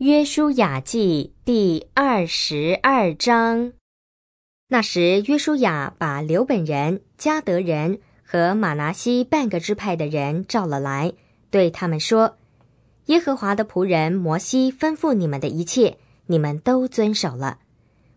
约书亚记第二十二章。那时，约书亚把刘本人、加德人和马拿西半个支派的人召了来，对他们说：“耶和华的仆人摩西吩咐你们的一切，你们都遵守了；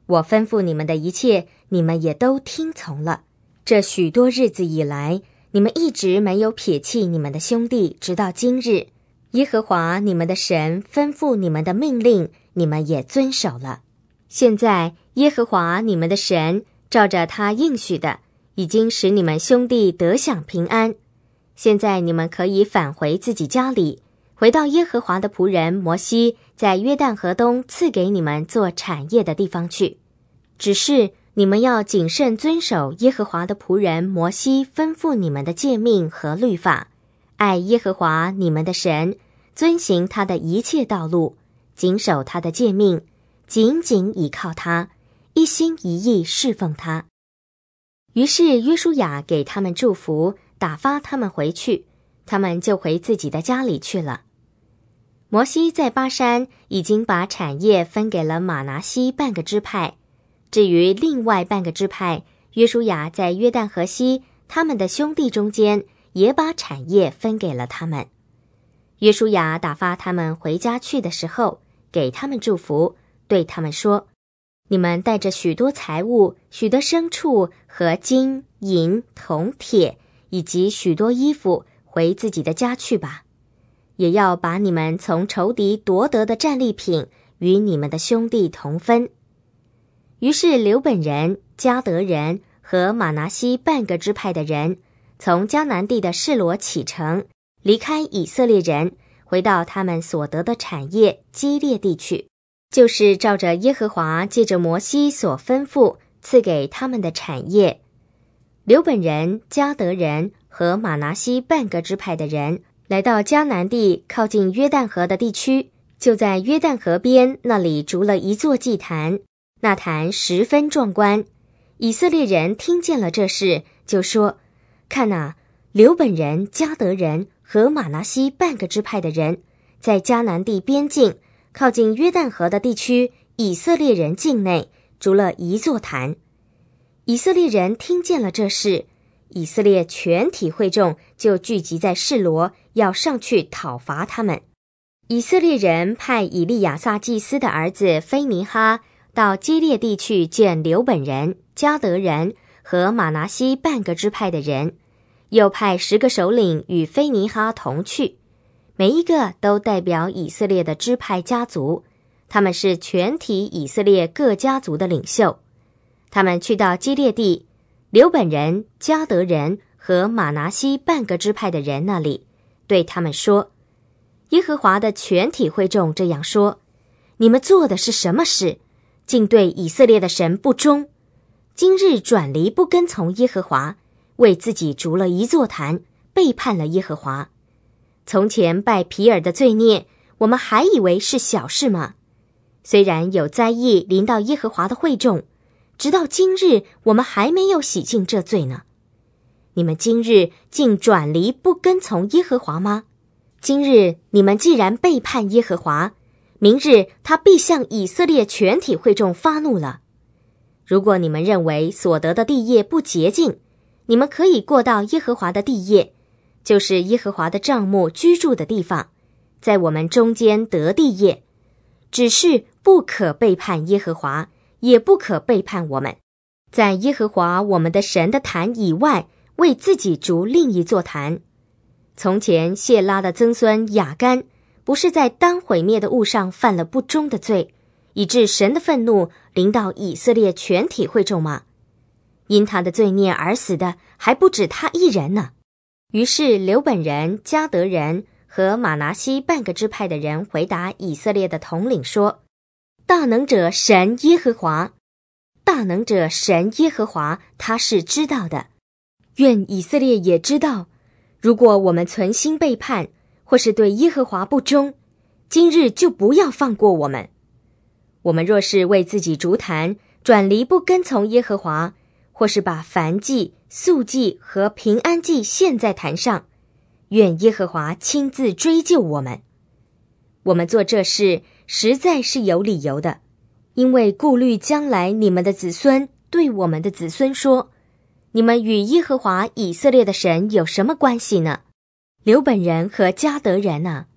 我吩咐你们的一切，你们也都听从了。这许多日子以来，你们一直没有撇弃你们的兄弟，直到今日。”耶和华你们的神吩咐你们的命令，你们也遵守了。现在耶和华你们的神照着他应许的，已经使你们兄弟得享平安。现在你们可以返回自己家里，回到耶和华的仆人摩西在约旦河东赐给你们做产业的地方去。只是你们要谨慎遵守耶和华的仆人摩西吩咐你们的诫命和律法。爱耶和华你们的神，遵行他的一切道路，谨守他的诫命，紧紧倚靠他，一心一意侍奉他。于是约书亚给他们祝福，打发他们回去，他们就回自己的家里去了。摩西在巴山已经把产业分给了马拿西半个支派，至于另外半个支派，约书亚在约旦河西他们的兄弟中间。也把产业分给了他们。约书亚打发他们回家去的时候，给他们祝福，对他们说：“你们带着许多财物、许多牲畜和金银铜铁，以及许多衣服，回自己的家去吧。也要把你们从仇敌夺得的战利品与你们的兄弟同分。”于是，刘本人、加德人和马拿西半个支派的人。从迦南地的示罗启程，离开以色列人，回到他们所得的产业基列地区，就是照着耶和华借着摩西所吩咐赐给他们的产业。刘本人、迦德人和马拿西半个支派的人来到迦南地靠近约旦河的地区，就在约旦河边那里筑了一座祭坛，那坛十分壮观。以色列人听见了这事，就说。看呐，刘本人、加德人和马拿西半个支派的人，在迦南地边境、靠近约旦河的地区，以色列人境内，筑了一座坛。以色列人听见了这事，以色列全体会众就聚集在示罗，要上去讨伐他们。以色列人派以利亚撒祭司的儿子菲尼哈到基列地去见刘本人、加德人和马拿西半个支派的人。又派十个首领与菲尼哈同去，每一个都代表以色列的支派家族。他们是全体以色列各家族的领袖。他们去到基列地、刘本人、加德人和马拿西半个支派的人那里，对他们说：“耶和华的全体会众这样说：你们做的是什么事？竟对以色列的神不忠？今日转离，不跟从耶和华。”为自己筑了一座坛，背叛了耶和华。从前拜皮尔的罪孽，我们还以为是小事吗？虽然有灾疫临到耶和华的会众，直到今日，我们还没有洗净这罪呢。你们今日竟转离不跟从耶和华吗？今日你们既然背叛耶和华，明日他必向以色列全体会众发怒了。如果你们认为所得的地业不洁净，你们可以过到耶和华的地业，就是耶和华的帐幕居住的地方，在我们中间得地业，只是不可背叛耶和华，也不可背叛我们，在耶和华我们的神的坛以外为自己筑另一座坛。从前谢拉的曾孙雅干，不是在当毁灭的物上犯了不忠的罪，以致神的愤怒临到以色列全体会众吗？因他的罪孽而死的还不止他一人呢。于是，刘本人、加德人和马拿西半个支派的人回答以色列的统领说：“大能者神耶和华，大能者神耶和华，他是知道的。愿以色列也知道。如果我们存心背叛，或是对耶和华不忠，今日就不要放过我们。我们若是为自己逐坛，转离，不跟从耶和华。”或是把凡祭、素祭和平安祭献在坛上，愿耶和华亲自追究我们。我们做这事实在是有理由的，因为顾虑将来你们的子孙对我们的子孙说：“你们与耶和华以色列的神有什么关系呢？刘本人和加德人啊，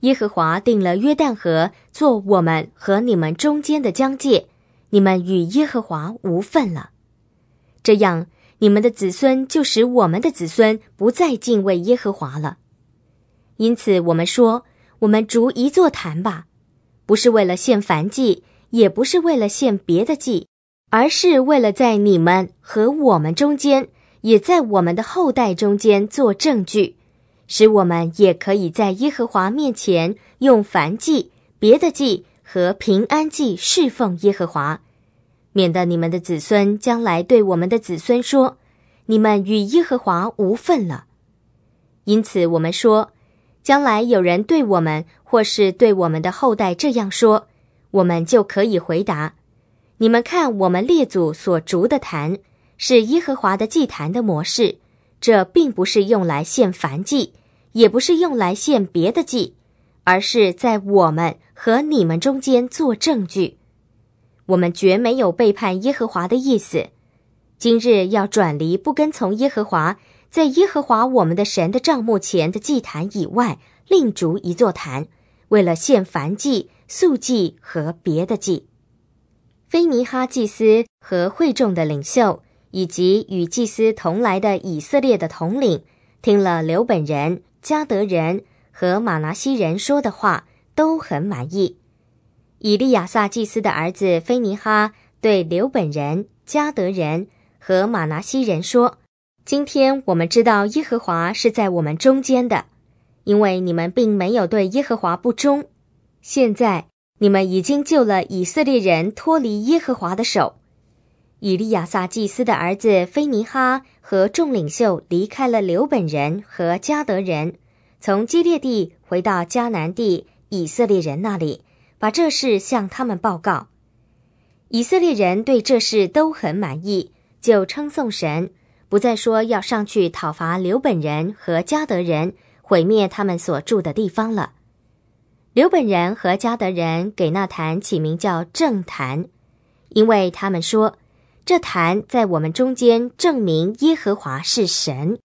耶和华定了约旦河做我们和你们中间的疆界，你们与耶和华无份了。”这样，你们的子孙就使我们的子孙不再敬畏耶和华了。因此，我们说，我们逐一座坛吧，不是为了献燔祭，也不是为了献别的祭，而是为了在你们和我们中间，也在我们的后代中间做证据，使我们也可以在耶和华面前用燔祭、别的祭和平安祭侍奉耶和华。免得你们的子孙将来对我们的子孙说：“你们与耶和华无份了。”因此，我们说，将来有人对我们或是对我们的后代这样说，我们就可以回答：“你们看，我们列祖所筑的坛是耶和华的祭坛的模式，这并不是用来献燔祭，也不是用来献别的祭，而是在我们和你们中间做证据。”我们绝没有背叛耶和华的意思。今日要转离，不跟从耶和华，在耶和华我们的神的帐幕前的祭坛以外，另筑一座坛，为了献燔祭、素祭和别的祭。菲尼哈祭司和会众的领袖，以及与祭司同来的以色列的统领，听了刘本人、加德人和马拿西人说的话，都很满意。以利亚撒祭司的儿子菲尼哈对刘本人、加德人和马拿西人说：“今天我们知道耶和华是在我们中间的，因为你们并没有对耶和华不忠。现在你们已经救了以色列人脱离耶和华的手。”以利亚撒祭司的儿子菲尼哈和众领袖离开了刘本人和加德人，从基列地回到迦南地以色列人那里。把这事向他们报告，以色列人对这事都很满意，就称颂神，不再说要上去讨伐刘本人和迦德人，毁灭他们所住的地方了。刘本人和迦德人给那坛起名叫正坛，因为他们说这坛在我们中间证明耶和华是神。